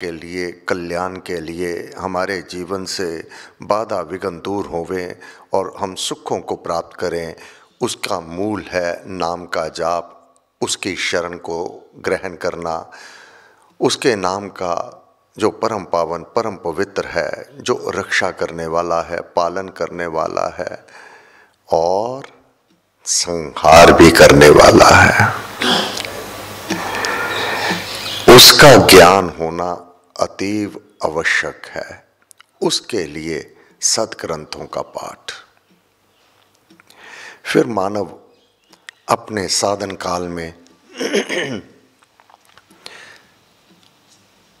के लिए कल्याण के लिए हमारे जीवन से बाधा विघन दूर होवे और हम सुखों को प्राप्त करें उसका मूल है नाम का जाप उसकी शरण को ग्रहण करना उसके नाम का जो परम पावन परम पवित्र है जो रक्षा करने वाला है पालन करने वाला है और संहार भी करने वाला है उसका ज्ञान होना अतीव आवश्यक है उसके लिए सदग्रंथों का पाठ फिर मानव अपने साधन काल में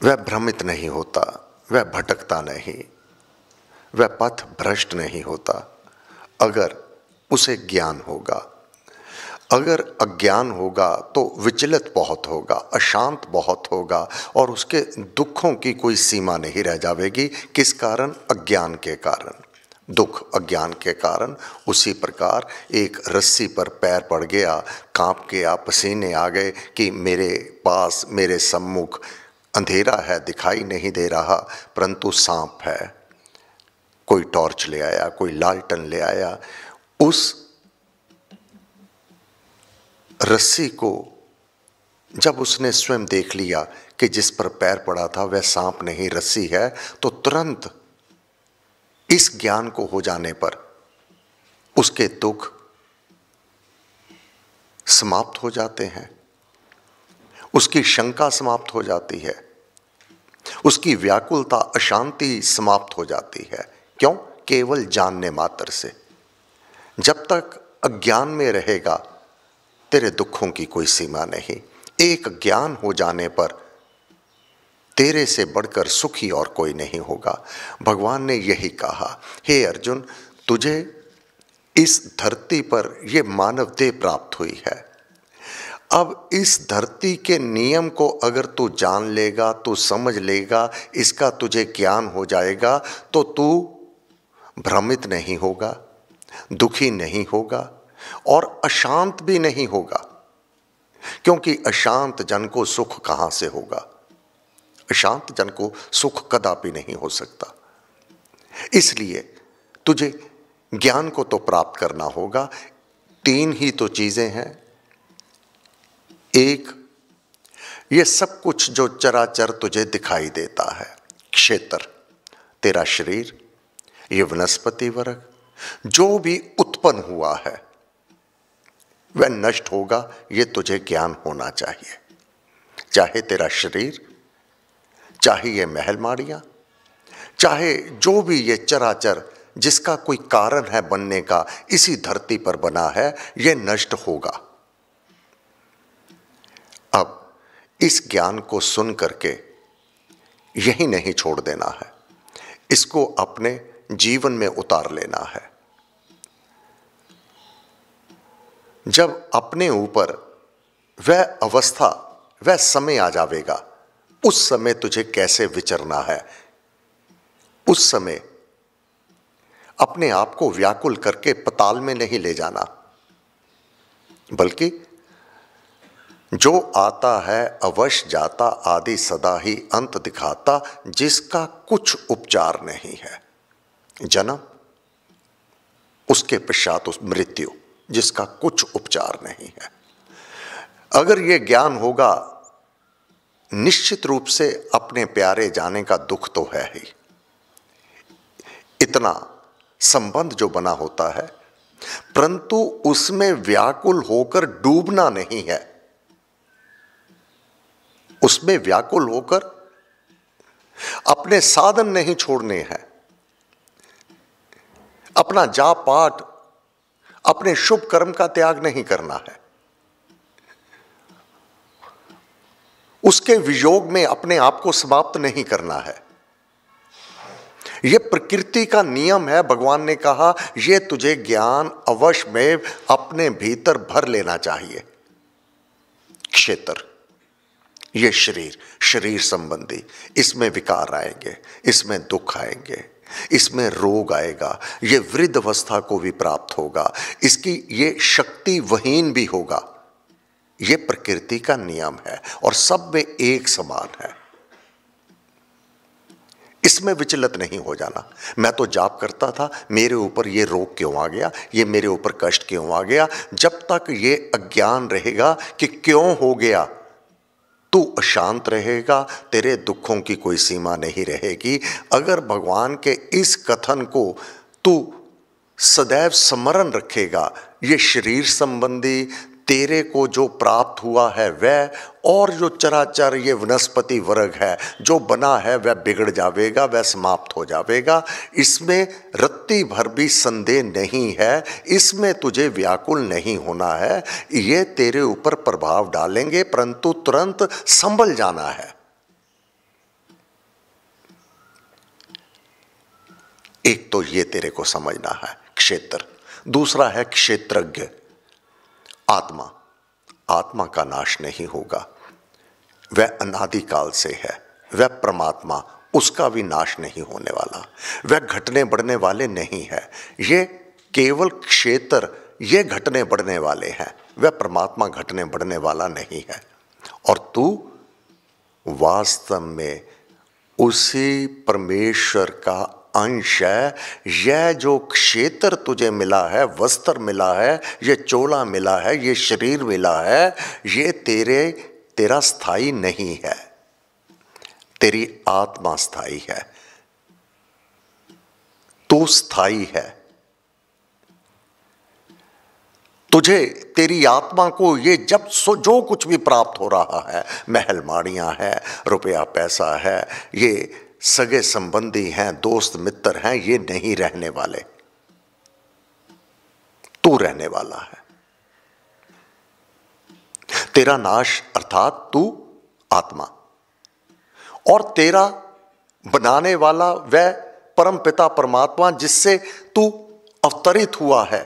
वह भ्रमित नहीं होता वह भटकता नहीं वह पथ भ्रष्ट नहीं होता अगर उसे ज्ञान होगा अगर अज्ञान होगा तो विचलित बहुत होगा अशांत बहुत होगा और उसके दुखों की कोई सीमा नहीं रह जाएगी किस कारण अज्ञान के कारण दुख अज्ञान के कारण उसी प्रकार एक रस्सी पर पैर पड़ गया कांप आप पसीने आ गए कि मेरे पास मेरे सम्मुख अंधेरा है दिखाई नहीं दे रहा परंतु सांप है कोई टॉर्च ले आया कोई लालटन ले आया उस रस्सी को जब उसने स्वयं देख लिया कि जिस पर पैर पड़ा था वह सांप नहीं रस्सी है तो तुरंत इस ज्ञान को हो जाने पर उसके दुख समाप्त हो जाते हैं उसकी शंका समाप्त हो जाती है उसकी व्याकुलता अशांति समाप्त हो जाती है क्यों केवल जानने मात्र से जब तक अज्ञान में रहेगा तेरे दुखों की कोई सीमा नहीं एक ज्ञान हो जाने पर तेरे से बढ़कर सुखी और कोई नहीं होगा भगवान ने यही कहा हे अर्जुन तुझे इस धरती पर यह मानव देह प्राप्त हुई है अब इस धरती के नियम को अगर तू जान लेगा तू समझ लेगा इसका तुझे ज्ञान हो जाएगा तो तू भ्रमित नहीं होगा दुखी नहीं होगा और अशांत भी नहीं होगा क्योंकि अशांत जन को सुख कहां से होगा अशांत जन को सुख कदापि नहीं हो सकता इसलिए तुझे ज्ञान को तो प्राप्त करना होगा तीन ही तो चीज़ें हैं एक ये सब कुछ जो चराचर तुझे दिखाई देता है क्षेत्र तेरा शरीर ये वनस्पति वर्ग जो भी उत्पन्न हुआ है वह नष्ट होगा ये तुझे ज्ञान होना चाहिए चाहे तेरा शरीर चाहे ये महल माड़िया चाहे जो भी ये चराचर जिसका कोई कारण है बनने का इसी धरती पर बना है ये नष्ट होगा अब इस ज्ञान को सुन करके यही नहीं छोड़ देना है इसको अपने जीवन में उतार लेना है जब अपने ऊपर वह अवस्था वह समय आ जावेगा उस समय तुझे कैसे विचरना है उस समय अपने आप को व्याकुल करके पताल में नहीं ले जाना बल्कि जो आता है अवश्य जाता आदि सदा ही अंत दिखाता जिसका कुछ उपचार नहीं है जन्म उसके पश्चात उस मृत्यु जिसका कुछ उपचार नहीं है अगर ये ज्ञान होगा निश्चित रूप से अपने प्यारे जाने का दुख तो है ही इतना संबंध जो बना होता है परंतु उसमें व्याकुल होकर डूबना नहीं है उसमें व्याकुल होकर अपने साधन नहीं छोड़ने हैं अपना जा पाठ अपने शुभ कर्म का त्याग नहीं करना है उसके वियोग में अपने आप को समाप्त नहीं करना है यह प्रकृति का नियम है भगवान ने कहा यह तुझे ज्ञान अवश्य में अपने भीतर भर लेना चाहिए क्षेत्र ये शरीर शरीर संबंधी इसमें विकार आएंगे इसमें दुख आएंगे इसमें रोग आएगा ये वृद्ध अवस्था को भी प्राप्त होगा इसकी ये शक्ति वहीन भी होगा ये प्रकृति का नियम है और सब में एक समान है इसमें विचलित नहीं हो जाना मैं तो जाप करता था मेरे ऊपर ये रोग क्यों आ गया ये मेरे ऊपर कष्ट क्यों आ गया जब तक ये अज्ञान रहेगा कि क्यों हो गया तू अशांत रहेगा तेरे दुखों की कोई सीमा नहीं रहेगी अगर भगवान के इस कथन को तू सदैव स्मरण रखेगा ये शरीर संबंधी तेरे को जो प्राप्त हुआ है वह और जो चराचर ये वनस्पति वर्ग है जो बना है वह बिगड़ जाएगा वह समाप्त हो जाएगा इसमें रत्ती भर भी संदेह नहीं है इसमें तुझे व्याकुल नहीं होना है ये तेरे ऊपर प्रभाव डालेंगे परंतु तुरंत संभल जाना है एक तो ये तेरे को समझना है क्षेत्र दूसरा है क्षेत्रज्ञ आत्मा आत्मा का नाश नहीं होगा वह अनादिकाल से है वह परमात्मा उसका भी नाश नहीं होने वाला वह घटने बढ़ने वाले नहीं है ये केवल क्षेत्र ये घटने बढ़ने वाले हैं वह परमात्मा घटने बढ़ने वाला नहीं है और तू वास्तव में उसी परमेश्वर का अंश है यह जो क्षेत्र तुझे मिला है वस्त्र मिला है यह चोला मिला है यह शरीर मिला है ये तेरे तेरा स्थाई नहीं है तेरी आत्मा स्थाई है तू स्थाई है तुझे तेरी आत्मा को ये जब सो जो कुछ भी प्राप्त हो रहा है महल माड़ियाँ है रुपया पैसा है ये सगे संबंधी हैं दोस्त मित्र हैं ये नहीं रहने वाले तू रहने वाला है तेरा नाश अर्थात तू आत्मा और तेरा बनाने वाला वह परम पिता परमात्मा जिससे तू अवतरित हुआ है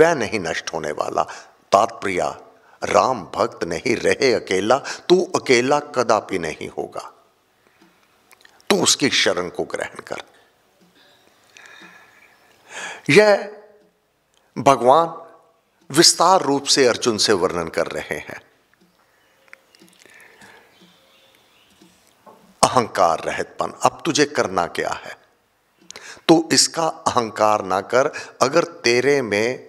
वह नहीं नष्ट होने वाला तात्प्रिया राम भक्त नहीं रहे अकेला तू अकेला कदापि नहीं होगा तू तो उसकी शरण को ग्रहण कर यह भगवान विस्तार रूप से अर्जुन से वर्णन कर रहे हैं अहंकार रहतपन अब तुझे करना क्या है तू तो इसका अहंकार ना कर अगर तेरे में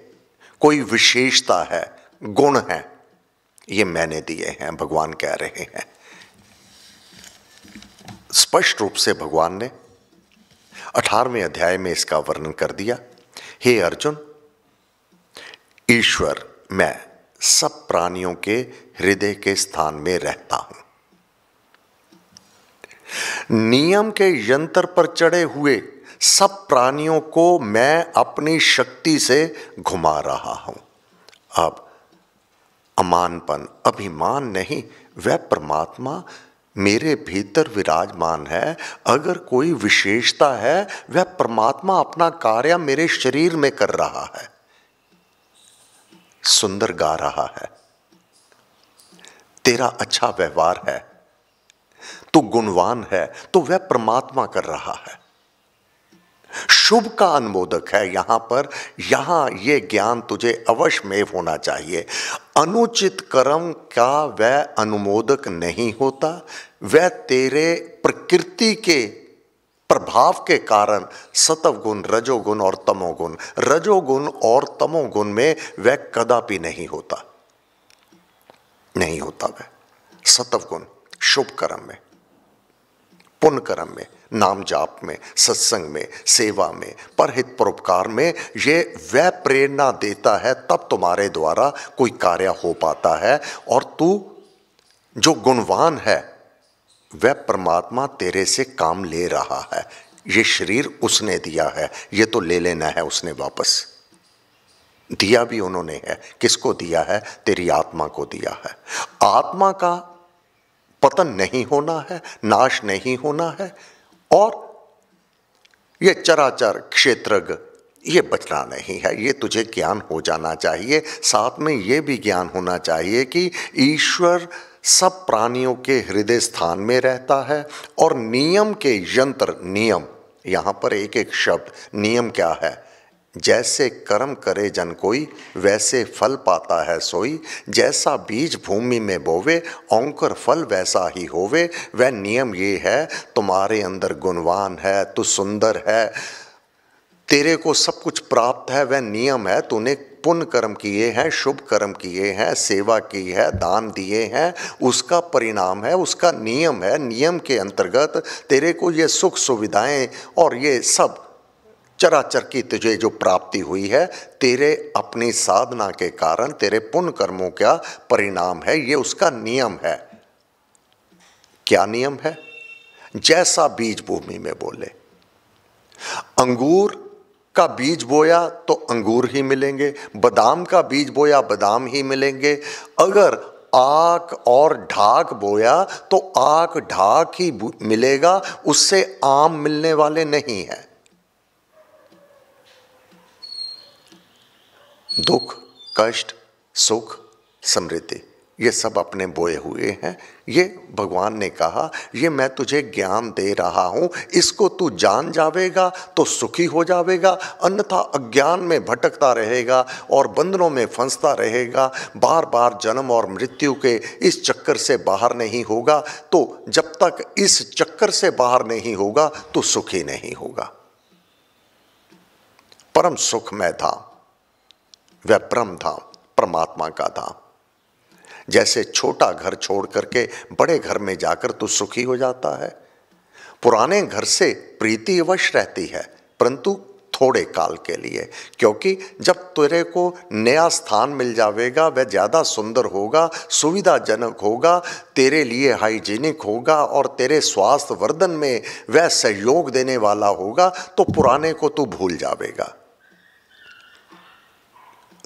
कोई विशेषता है गुण है ये मैंने दिए हैं भगवान कह रहे हैं स्पष्ट रूप से भगवान ने अठारहवें अध्याय में इसका वर्णन कर दिया हे अर्जुन ईश्वर मैं सब प्राणियों के हृदय के स्थान में रहता हूं नियम के यंत्र पर चढ़े हुए सब प्राणियों को मैं अपनी शक्ति से घुमा रहा हूं अब अमानपन अभिमान नहीं वह परमात्मा मेरे भीतर विराजमान है अगर कोई विशेषता है वह परमात्मा अपना कार्य मेरे शरीर में कर रहा है सुंदर गा रहा है तेरा अच्छा व्यवहार है तू गुणवान है तो वह परमात्मा कर रहा है शुभ का अनुमोदक है यहां पर यहां यह ज्ञान तुझे अवश्य में होना चाहिए अनुचित कर्म का वह अनुमोदक नहीं होता वह तेरे प्रकृति के प्रभाव के कारण सतव गुण रजोगुण और तमोगुण रजोगुण और तमोगुण में वह कदापि नहीं होता नहीं होता वह सतव गुण शुभ कर्म में पुण्य कर्म में नाम जाप में सत्संग में सेवा में परहित परोपकार में ये वह प्रेरणा देता है तब तुम्हारे द्वारा कोई कार्य हो पाता है और तू जो गुणवान है वह परमात्मा तेरे से काम ले रहा है ये शरीर उसने दिया है ये तो ले लेना है उसने वापस दिया भी उन्होंने है किसको दिया है तेरी आत्मा को दिया है आत्मा का पतन नहीं होना है नाश नहीं होना है और ये चराचर क्षेत्रज्ञ ये बचना नहीं है ये तुझे ज्ञान हो जाना चाहिए साथ में ये भी ज्ञान होना चाहिए कि ईश्वर सब प्राणियों के हृदय स्थान में रहता है और नियम के यंत्र नियम यहाँ पर एक एक शब्द नियम क्या है जैसे कर्म करे जन कोई वैसे फल पाता है सोई जैसा बीज भूमि में बोवे औंकर फल वैसा ही होवे वह नियम ये है तुम्हारे अंदर गुणवान है तू सुंदर है तेरे को सब कुछ प्राप्त है वह नियम है तूने पुण्य कर्म किए हैं शुभ कर्म किए हैं सेवा की है दान दिए हैं उसका परिणाम है उसका नियम है नियम के अंतर्गत तेरे को ये सुख सुविधाएं और ये सब चराचर की तुझे जो प्राप्ति हुई है तेरे अपनी साधना के कारण तेरे पुण्य कर्मों का परिणाम है ये उसका नियम है क्या नियम है जैसा बीज भूमि में बोले अंगूर का बीज बोया तो अंगूर ही मिलेंगे बादाम का बीज बोया बादाम ही मिलेंगे अगर आक और ढाक बोया तो आक ढाक ही मिलेगा उससे आम मिलने वाले नहीं है दुख कष्ट सुख समृद्धि ये सब अपने बोए हुए हैं ये भगवान ने कहा ये मैं तुझे ज्ञान दे रहा हूँ इसको तू जान जावेगा तो सुखी हो जावेगा अन्यथा अज्ञान में भटकता रहेगा और बंधनों में फंसता रहेगा बार बार जन्म और मृत्यु के इस चक्कर से बाहर नहीं होगा तो जब तक इस चक्कर से बाहर नहीं होगा तो सुखी नहीं होगा परम सुख में था वह ब्रह्म था परमात्मा का धाम जैसे छोटा घर छोड़ करके बड़े घर में जाकर तू सुखी हो जाता है पुराने घर से प्रीति अवश्य रहती है परंतु थोड़े काल के लिए क्योंकि जब तेरे को नया स्थान मिल जाएगा वह ज़्यादा सुंदर होगा सुविधाजनक होगा तेरे लिए हाइजीनिक होगा और तेरे स्वास्थ्य वर्धन में वह सहयोग देने वाला होगा तो पुराने को तू भूल जाएगा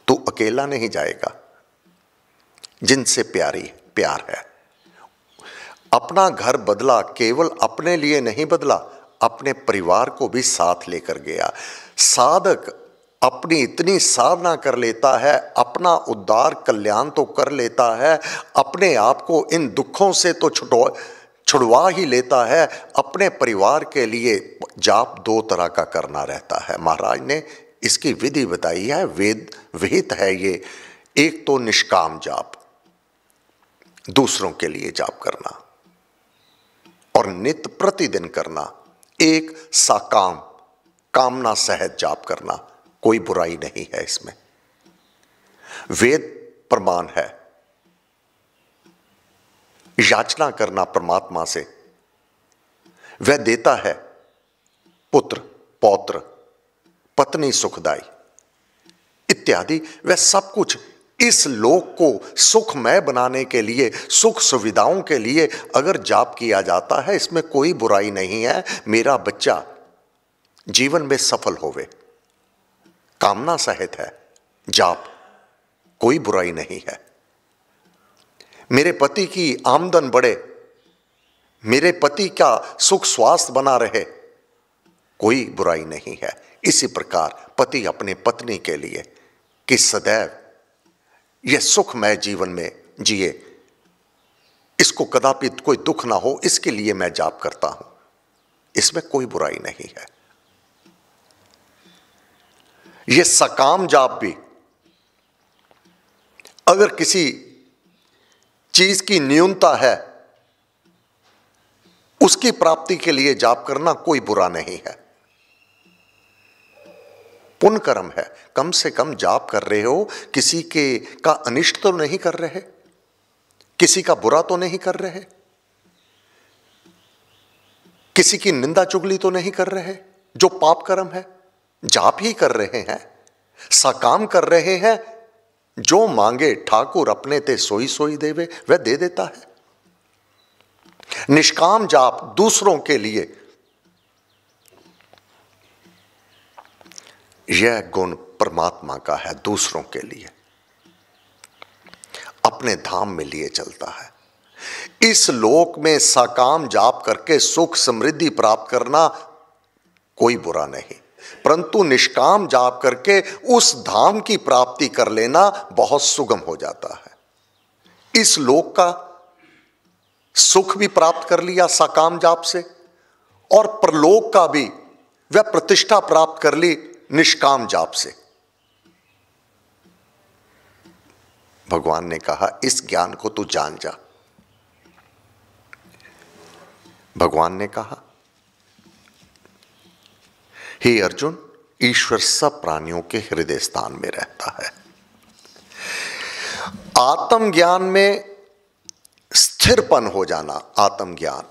तू अकेला नहीं जाएगा जिनसे प्यारी प्यार है अपना घर बदला केवल अपने लिए नहीं बदला अपने परिवार को भी साथ लेकर गया साधक अपनी इतनी साधना कर लेता है अपना उद्धार कल्याण तो कर लेता है अपने आप को इन दुखों से तो छुटो छुड़वा ही लेता है अपने परिवार के लिए जाप दो तरह का करना रहता है महाराज ने इसकी विधि बताई है वेद विहित है ये एक तो निष्काम जाप दूसरों के लिए जाप करना और नित प्रतिदिन करना एक साकाम कामना सहज जाप करना कोई बुराई नहीं है इसमें वेद प्रमाण है याचना करना परमात्मा से वह देता है पुत्र पौत्र पत्नी सुखदाई इत्यादि वह सब कुछ इस लोक को सुखमय बनाने के लिए सुख सुविधाओं के लिए अगर जाप किया जाता है इसमें कोई बुराई नहीं है मेरा बच्चा जीवन में सफल होवे कामना सहित है जाप कोई बुराई नहीं है मेरे पति की आमदन बढ़े मेरे पति का सुख स्वास्थ्य बना रहे कोई बुराई नहीं है इसी प्रकार पति अपने पत्नी के लिए कि सदैव यह सुखमय जीवन में जिए इसको कदापि कोई दुख ना हो इसके लिए मैं जाप करता हूं इसमें कोई बुराई नहीं है यह सकाम जाप भी अगर किसी चीज की न्यूनता है उसकी प्राप्ति के लिए जाप करना कोई बुरा नहीं है पुण्य कर्म है कम से कम जाप कर रहे हो किसी के का अनिष्ट तो नहीं कर रहे किसी का बुरा तो नहीं कर रहे किसी की निंदा चुगली तो नहीं कर रहे जो पाप कर्म है जाप ही कर रहे हैं सकाम कर रहे हैं जो मांगे ठाकुर अपने ते सोई सोई देवे वह दे देता है निष्काम जाप दूसरों के लिए यह गुण परमात्मा का है दूसरों के लिए अपने धाम में लिए चलता है इस लोक में सकाम जाप करके सुख समृद्धि प्राप्त करना कोई बुरा नहीं परंतु निष्काम जाप करके उस धाम की प्राप्ति कर लेना बहुत सुगम हो जाता है इस लोक का सुख भी प्राप्त कर लिया सकाम जाप से और परलोक का भी वह प्रतिष्ठा प्राप्त कर ली निष्काम जाप से भगवान ने कहा इस ज्ञान को तू जान जा भगवान ने कहा हे अर्जुन ईश्वर सब प्राणियों के हृदय स्थान में रहता है आत्मज्ञान में स्थिरपन हो जाना आत्मज्ञान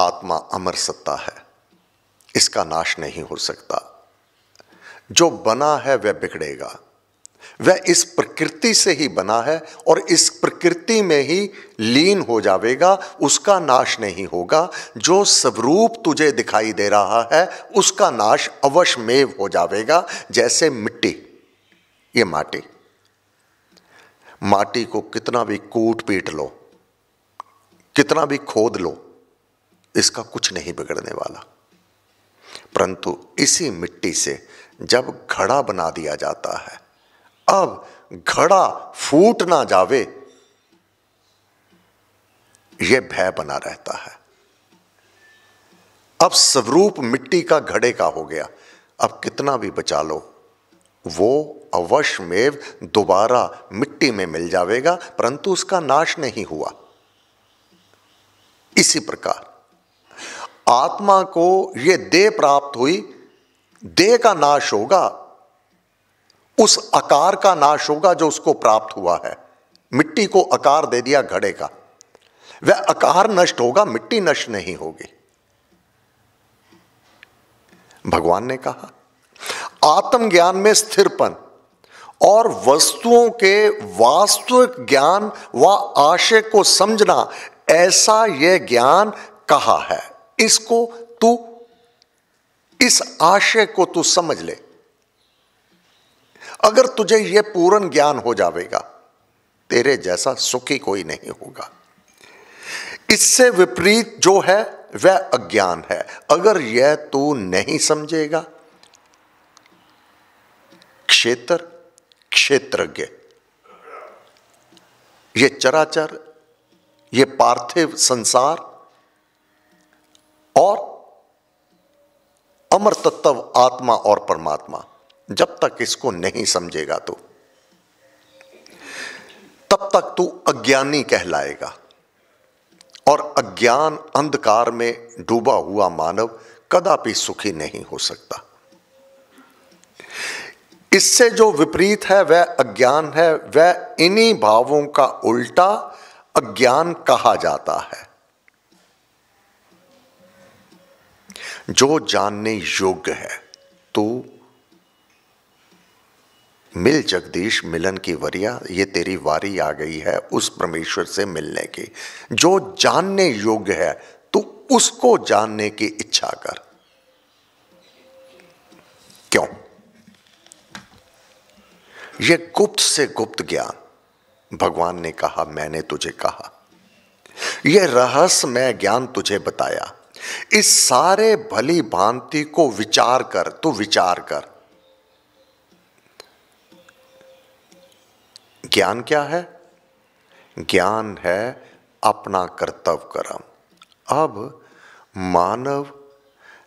आत्मा अमर सत्ता है इसका नाश नहीं हो सकता जो बना है वह बिगड़ेगा वह इस प्रकृति से ही बना है और इस प्रकृति में ही लीन हो जाएगा उसका नाश नहीं होगा जो स्वरूप तुझे दिखाई दे रहा है उसका नाश अवश्यमेव हो जाएगा जैसे मिट्टी ये माटी माटी को कितना भी कूट पीट लो कितना भी खोद लो इसका कुछ नहीं बिगड़ने वाला परंतु इसी मिट्टी से जब घड़ा बना दिया जाता है अब घड़ा फूट ना जावे यह भय बना रहता है अब स्वरूप मिट्टी का घड़े का हो गया अब कितना भी बचा लो वो अवश्य में दोबारा मिट्टी में मिल जाएगा परंतु उसका नाश नहीं हुआ इसी प्रकार आत्मा को ये देह प्राप्त हुई देह का नाश होगा उस आकार का नाश होगा जो उसको प्राप्त हुआ है मिट्टी को आकार दे दिया घड़े का वह आकार नष्ट होगा मिट्टी नष्ट नहीं होगी भगवान ने कहा आत्मज्ञान में स्थिरपन और वस्तुओं के वास्तविक ज्ञान व वा आशय को समझना ऐसा यह ज्ञान कहा है इसको तू इस आशय को तू समझ ले अगर तुझे यह पूर्ण ज्ञान हो जाएगा तेरे जैसा सुखी कोई नहीं होगा इससे विपरीत जो है वह अज्ञान है अगर यह तू नहीं समझेगा क्षेत्र क्षेत्रज्ञ ये चराचर ये पार्थिव संसार और अमर तत्व आत्मा और परमात्मा जब तक इसको नहीं समझेगा तो तब तक तू अज्ञानी कहलाएगा और अज्ञान अंधकार में डूबा हुआ मानव कदापि सुखी नहीं हो सकता इससे जो विपरीत है वह अज्ञान है वह इन्हीं भावों का उल्टा अज्ञान कहा जाता है जो जानने योग्य है तो मिल जगदीश मिलन की वरिया ये तेरी वारी आ गई है उस परमेश्वर से मिलने की जो जानने योग्य है तो उसको जानने की इच्छा कर क्यों ये गुप्त से गुप्त ज्ञान भगवान ने कहा मैंने तुझे कहा यह रहस्यमय ज्ञान तुझे बताया इस सारे भली भांति को विचार कर तो विचार कर ज्ञान क्या है ज्ञान है अपना कर्तव्य कर्म अब मानव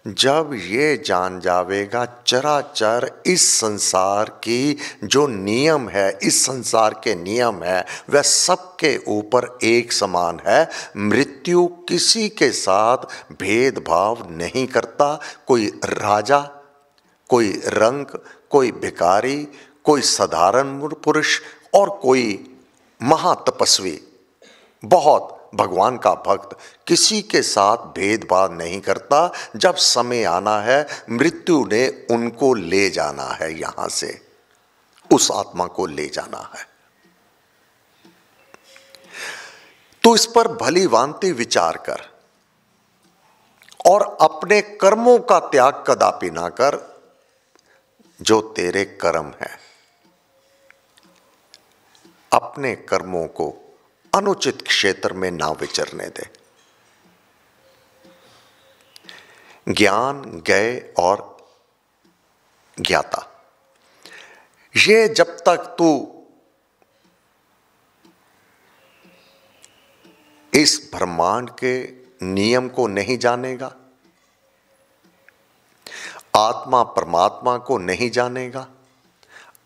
जब ये जान जावेगा चराचर इस संसार की जो नियम है इस संसार के नियम है वह सबके ऊपर एक समान है मृत्यु किसी के साथ भेदभाव नहीं करता कोई राजा कोई रंग कोई भिकारी कोई साधारण पुरुष और कोई महातपस्वी बहुत भगवान का भक्त किसी के साथ भेदभाव नहीं करता जब समय आना है मृत्यु ने उनको ले जाना है यहां से उस आत्मा को ले जाना है तो इस पर भली वांति विचार कर और अपने कर्मों का त्याग कदापि ना कर जो तेरे कर्म है अपने कर्मों को अनुचित क्षेत्र में ना विचरने दे ज्ञान गए और ज्ञाता ये जब तक तू इस ब्रह्मांड के नियम को नहीं जानेगा आत्मा परमात्मा को नहीं जानेगा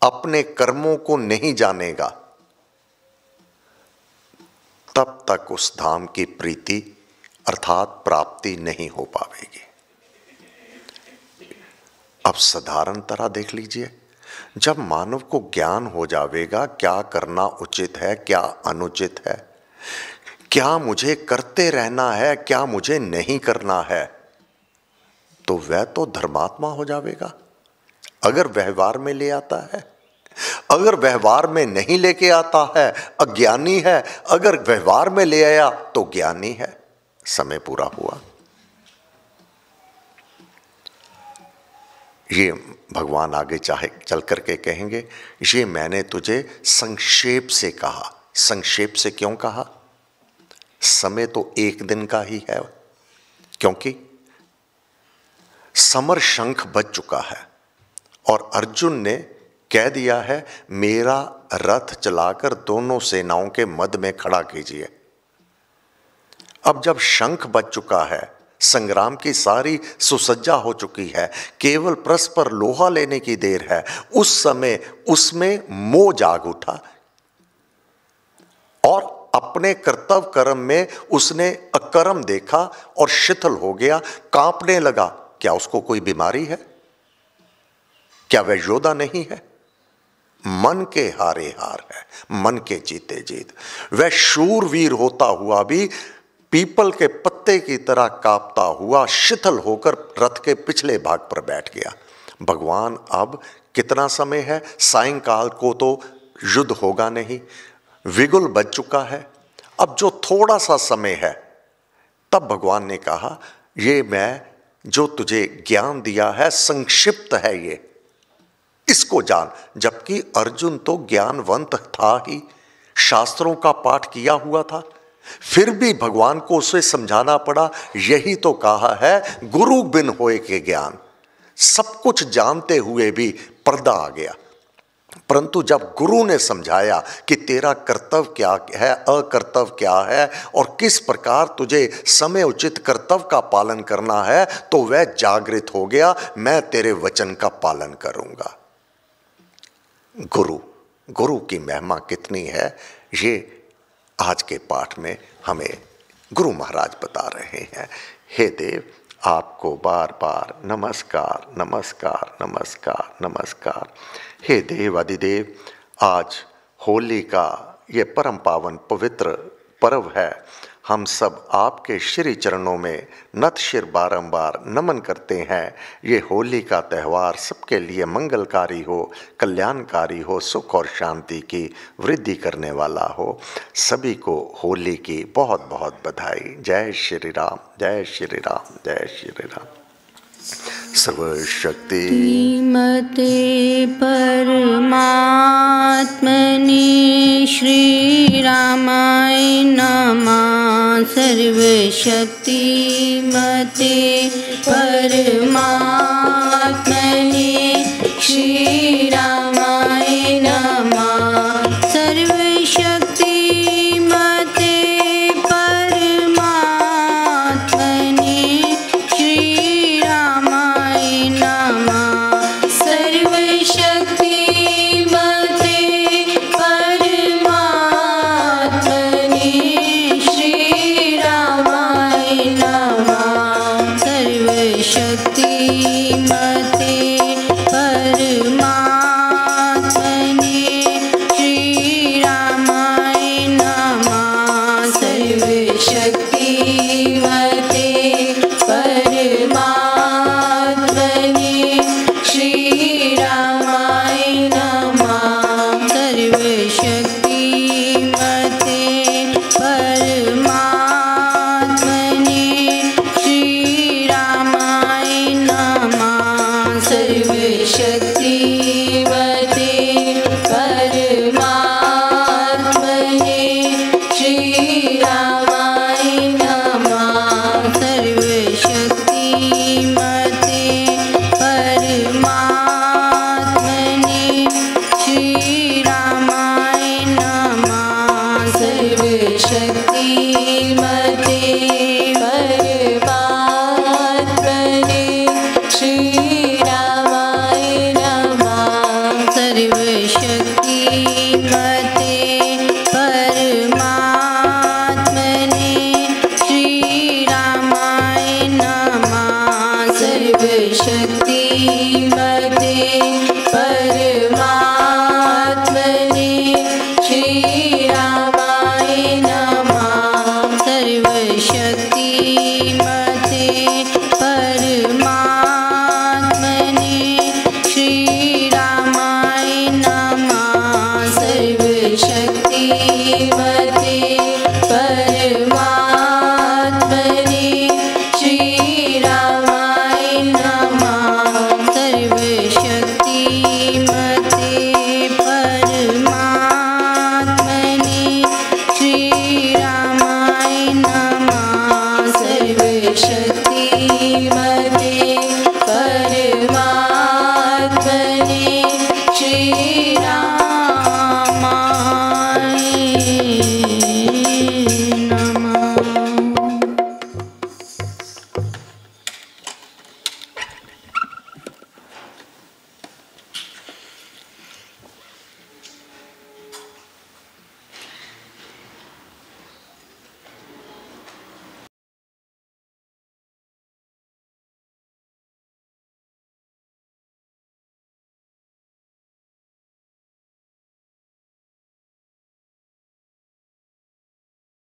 अपने कर्मों को नहीं जानेगा तब तक उस धाम की प्रीति अर्थात प्राप्ति नहीं हो पावेगी अब साधारण तरह देख लीजिए जब मानव को ज्ञान हो जाएगा क्या करना उचित है क्या अनुचित है क्या मुझे करते रहना है क्या मुझे नहीं करना है तो वह तो धर्मात्मा हो जाएगा अगर व्यवहार में ले आता है अगर व्यवहार में नहीं लेके आता है अज्ञानी है अगर व्यवहार में ले आया तो ज्ञानी है समय पूरा हुआ ये भगवान आगे चाहे चल करके कहेंगे ये मैंने तुझे संक्षेप से कहा संक्षेप से क्यों कहा समय तो एक दिन का ही है क्योंकि समर शंख बच चुका है और अर्जुन ने कह दिया है मेरा रथ चलाकर दोनों सेनाओं के मध्य में खड़ा कीजिए अब जब शंख बच चुका है संग्राम की सारी सुसज्जा हो चुकी है केवल परस्पर लोहा लेने की देर है उस समय उसमें मोह जाग उठा और अपने कर्तव्य कर्म में उसने अकर्म देखा और शिथिल हो गया कांपने लगा क्या उसको कोई बीमारी है क्या वह योदा नहीं है मन के हारे हार है मन के जीते जीत वह शूरवीर होता हुआ भी पीपल के पत्ते की तरह कांपता हुआ शिथिल होकर रथ के पिछले भाग पर बैठ गया भगवान अब कितना समय है सायंकाल को तो युद्ध होगा नहीं विगुल बच चुका है अब जो थोड़ा सा समय है तब भगवान ने कहा ये मैं जो तुझे ज्ञान दिया है संक्षिप्त है ये इसको जान जबकि अर्जुन तो ज्ञानवंत था ही शास्त्रों का पाठ किया हुआ था फिर भी भगवान को उसे समझाना पड़ा यही तो कहा है गुरु बिन होए के ज्ञान सब कुछ जानते हुए भी पर्दा आ गया परंतु जब गुरु ने समझाया कि तेरा कर्तव्य क्या है अकर्तव्य क्या है और किस प्रकार तुझे समय उचित कर्तव्य का पालन करना है तो वह जागृत हो गया मैं तेरे वचन का पालन करूंगा गुरु गुरु की महिमा कितनी है ये आज के पाठ में हमें गुरु महाराज बता रहे हैं हे देव आपको बार बार नमस्कार नमस्कार नमस्कार नमस्कार हे देव अधिदेव आज होली का ये परम पावन पवित्र पर्व है हम सब आपके श्री चरणों में नत शिर बारम्बार नमन करते हैं ये होली का त्यौहार सबके लिए मंगलकारी हो कल्याणकारी हो सुख और शांति की वृद्धि करने वाला हो सभी को होली की बहुत बहुत बधाई जय श्री राम जय श्री राम जय श्री राम सर्वशक्ति मते परमात्मने श्रीरामाय नमः मते परमा Be.